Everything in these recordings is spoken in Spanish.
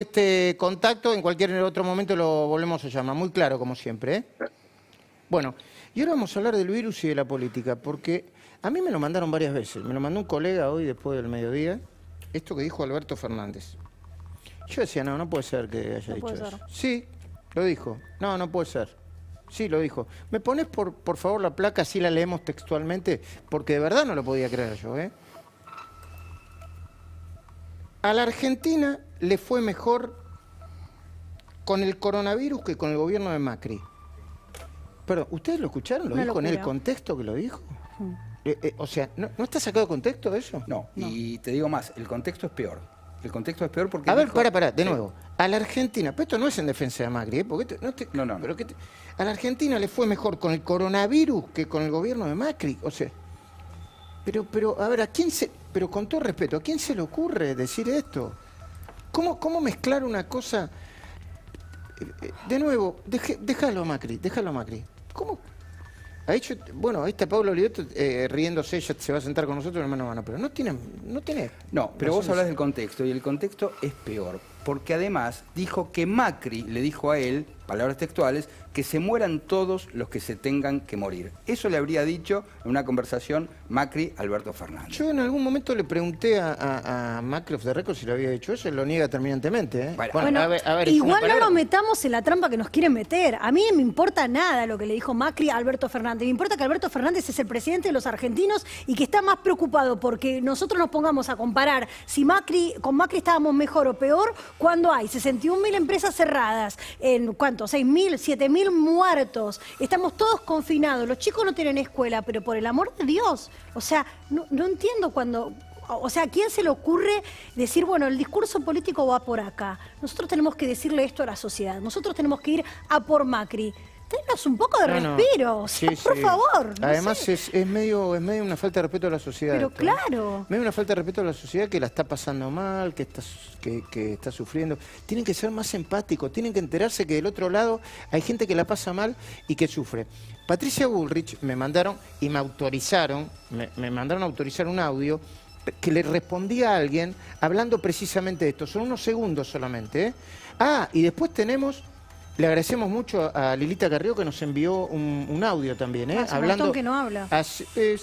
este contacto, en cualquier otro momento lo volvemos a llamar, muy claro como siempre. ¿eh? Bueno, y ahora vamos a hablar del virus y de la política, porque a mí me lo mandaron varias veces, me lo mandó un colega hoy después del mediodía, esto que dijo Alberto Fernández. Yo decía, no, no puede ser que haya dicho eso. Sí, lo dijo. No, no puede ser. Sí, lo dijo. ¿Me pones por, por favor la placa, así la leemos textualmente? Porque de verdad no lo podía creer yo, ¿eh? A la Argentina le fue mejor con el coronavirus que con el gobierno de Macri. Perdón, ¿ustedes lo escucharon? ¿Lo dijo en el contexto que lo dijo? Eh, eh, o sea, ¿no, está sacado de contexto eso? No, y te digo más, el contexto es peor. El contexto es peor porque... A ver, para, para, de nuevo. A la Argentina, pero esto no es en defensa de Macri, ¿eh? Porque no, no, pero a la Argentina le fue mejor con el coronavirus que con el gobierno de Macri. O sea, pero, pero, a ver, ¿a quién se... Pero con todo respeto, ¿a quién se le ocurre decir esto? ¿Cómo, mezclar una cosa? Eh, eh, de nuevo, déjalo a Macri, déjalo a Macri. ¿Cómo? Ha bueno, ahí está Pablo Oliveto eh, riéndose, ella se va a sentar con nosotros, hermano, mano, pero no tiene, no tiene. No, pero vos hablas del contexto y el contexto es peor, porque además dijo que Macri le dijo a él, palabras textuales, que se mueran todos los que se tengan que morir. Eso le habría dicho en una conversación Macri-Alberto Fernández. Yo en algún momento le pregunté a, Macri of the Record si lo había dicho eso, lo niega terminantemente. ¿eh? igual no nos metamos en la trampa que nos quieren meter. A mí me importa nada lo que le dijo Macri a Alberto Fernández. Me importa que Alberto Fernández es el presidente de los argentinos y que está más preocupado porque nosotros nos pongamos a comparar si Macri, con Macri estábamos mejor o peor cuando hay 61.000 empresas cerradas en, ¿cuánto? ¿6.000? mil muertos. Estamos todos confinados, los chicos no tienen escuela, pero por el amor de Dios, o sea, no, no entiendo cuando... O sea, ¿a quién se le ocurre decir, bueno, el discurso político va por acá? Nosotros tenemos que decirle esto a la sociedad. Nosotros tenemos que ir a por Macri. Denos un poco de respiro, por favor. Además es, medio, es medio una falta de respeto a la sociedad. Pero ¿eh? claro. Medio una falta de respeto a la sociedad que la está pasando mal, que está, que, está sufriendo. Tienen que ser más empáticos, tienen que enterarse que del otro lado hay gente que la pasa mal y que sufre. Patricia Bullrich me mandaron y me autorizaron, me, me mandaron a autorizar un audio que le respondía a alguien hablando precisamente de esto. Son unos segundos solamente. ¿eh? Ah, y después tenemos le agradecemos mucho a Lilita Carrió que nos envió un, audio también, ¿eh? Hablando, que no habla. Eh,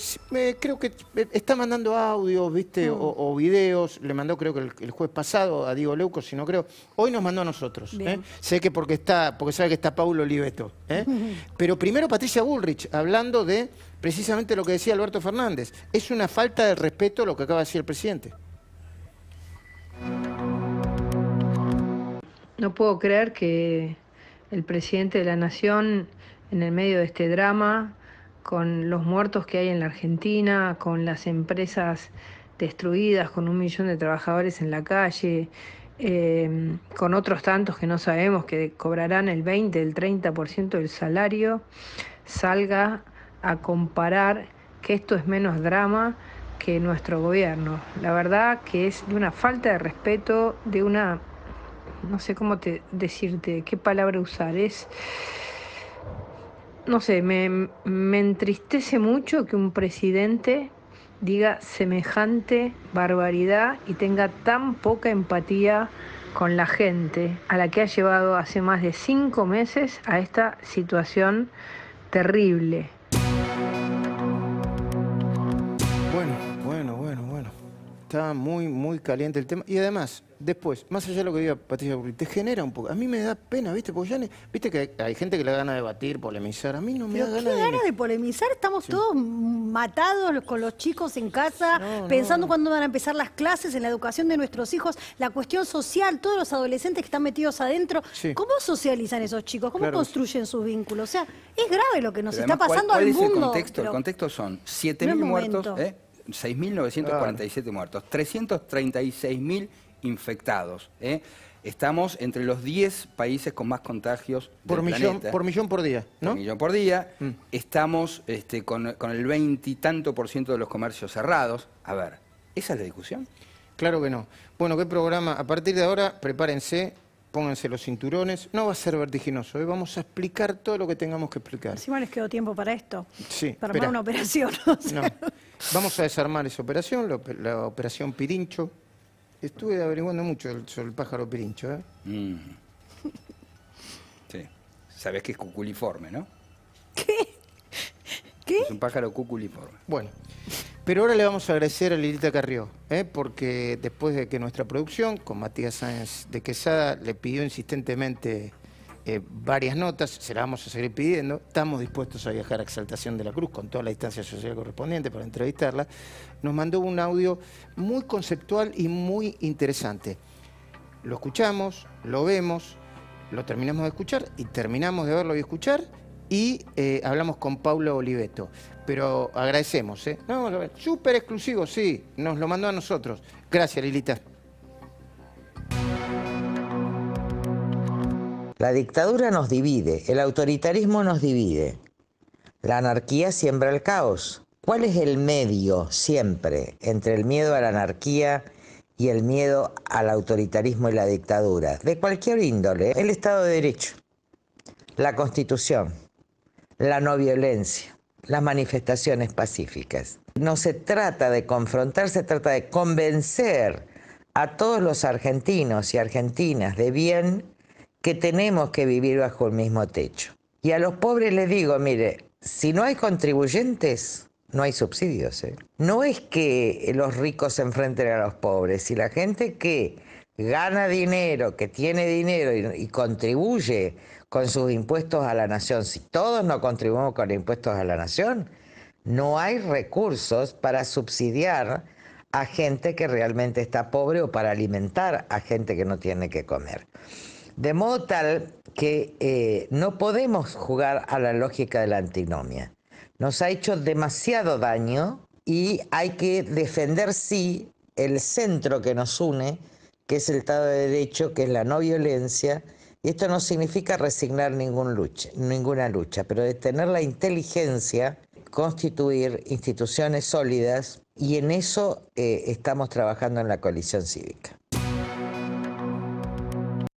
creo que está mandando audios, ¿viste? Mm. O, videos. Le mandó, creo que el, juez jueves pasado a Diego Leuco, si no creo. Hoy nos mandó a nosotros. ¿eh? Sé que porque está, porque sabe que está Paulo Oliveto. ¿eh? Pero primero Patricia Bullrich, hablando de precisamente lo que decía Alberto Fernández. Es una falta de respeto lo que acaba de decir el presidente. No puedo creer que el presidente de la Nación en el medio de este drama, con los muertos que hay en la Argentina, con las empresas destruidas, con un millón de trabajadores en la calle, eh, con otros tantos que no sabemos que cobrarán el 20, el 30% del salario, salga a comparar que esto es menos drama que nuestro gobierno. La verdad que es de una falta de respeto, de una no sé cómo te, decirte, qué palabra usar. Es, no sé, me, me entristece mucho que un presidente diga semejante barbaridad y tenga tan poca empatía con la gente a la que ha llevado hace más de cinco meses a esta situación terrible. Bueno estaba muy, muy caliente el tema. Y además, después, más allá de lo que diga Patricia te genera un poco. A mí me da pena, ¿viste? Porque ya viste que hay gente que le gana ganas de debatir, polemizar. A mí no me da ganas de. ganas de polemizar? Estamos todos matados con los chicos en casa, pensando cuándo van a empezar las clases, en la educación de nuestros hijos, la cuestión social, todos los adolescentes que están metidos adentro. ¿Cómo socializan esos chicos? ¿Cómo construyen sus vínculos? O sea, es grave lo que nos está pasando al mundo. El contexto? El contexto son 7.000 muertos, 6.947 muertos, 336.000 infectados. ¿eh? Estamos entre los 10 países con más contagios por millón, Por millón por día, ¿no? Por millón por día. Mm. Estamos este, con, el veintitanto por ciento de los comercios cerrados. A ver, ¿esa es la discusión? Claro que no. Bueno, qué programa. A partir de ahora, prepárense, pónganse los cinturones. No va a ser vertiginoso, Hoy ¿eh? vamos a explicar todo lo que tengamos que explicar. no les quedó tiempo para esto. Sí. Para una operación. no. Vamos a desarmar esa operación, la, operación Pirincho. Estuve averiguando mucho sobre el pájaro Pirincho. ¿eh? Mm. Sí. Sabés que es cuculiforme, ¿no? ¿Qué? ¿Qué? Es un pájaro cuculiforme. Bueno. Pero ahora le vamos a agradecer a Lilita Carrió, ¿eh? porque después de que nuestra producción, con Matías Sáenz de Quesada, le pidió insistentemente eh, varias notas, se las vamos a seguir pidiendo. Estamos dispuestos a viajar a Exaltación de la Cruz con toda la distancia social correspondiente para entrevistarla. Nos mandó un audio muy conceptual y muy interesante. Lo escuchamos, lo vemos, lo terminamos de escuchar y terminamos de verlo y escuchar y eh, hablamos con Paula Oliveto. Pero agradecemos, ¿eh? súper exclusivo, sí, nos lo mandó a nosotros. Gracias, Lilita. La dictadura nos divide, el autoritarismo nos divide. La anarquía siembra el caos. ¿Cuál es el medio siempre entre el miedo a la anarquía y el miedo al autoritarismo y la dictadura? De cualquier índole, el Estado de Derecho, la Constitución, la no violencia, las manifestaciones pacíficas. No se trata de confrontar, se trata de convencer a todos los argentinos y argentinas de bien que tenemos que vivir bajo el mismo techo. Y a los pobres les digo, mire, si no hay contribuyentes, no hay subsidios. ¿eh? No es que los ricos se enfrenten a los pobres, si la gente que gana dinero, que tiene dinero y, y contribuye con sus impuestos a la nación, si todos no contribuimos con impuestos a la nación, no hay recursos para subsidiar a gente que realmente está pobre o para alimentar a gente que no tiene que comer. De modo tal que eh, no podemos jugar a la lógica de la antinomia. Nos ha hecho demasiado daño y hay que defender, sí, el centro que nos une, que es el Estado de Derecho, que es la no violencia. Y esto no significa resignar ninguna lucha, pero de tener la inteligencia, constituir instituciones sólidas, y en eso eh, estamos trabajando en la coalición cívica.